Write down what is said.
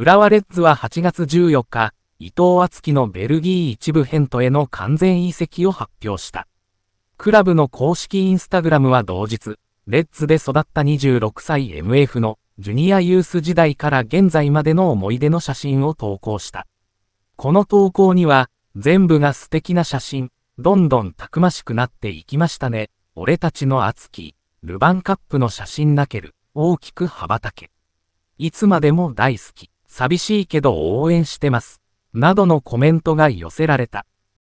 浦和レッズは8月14日、伊藤敦樹のベルギー一部ヘントへの完全移籍を発表した。クラブの公式インスタグラムは同日、レッズで育った26歳 MF のジュニアユース時代から現在までの思い出の写真を投稿した。この投稿には、全部が素敵な写真、どんどんたくましくなっていきましたね。俺たちの熱き、ルヴァンカップの写真泣ける、大きく羽ばたけ。いつまでも大好き。寂しいけど応援してます。などのコメントが寄せられた。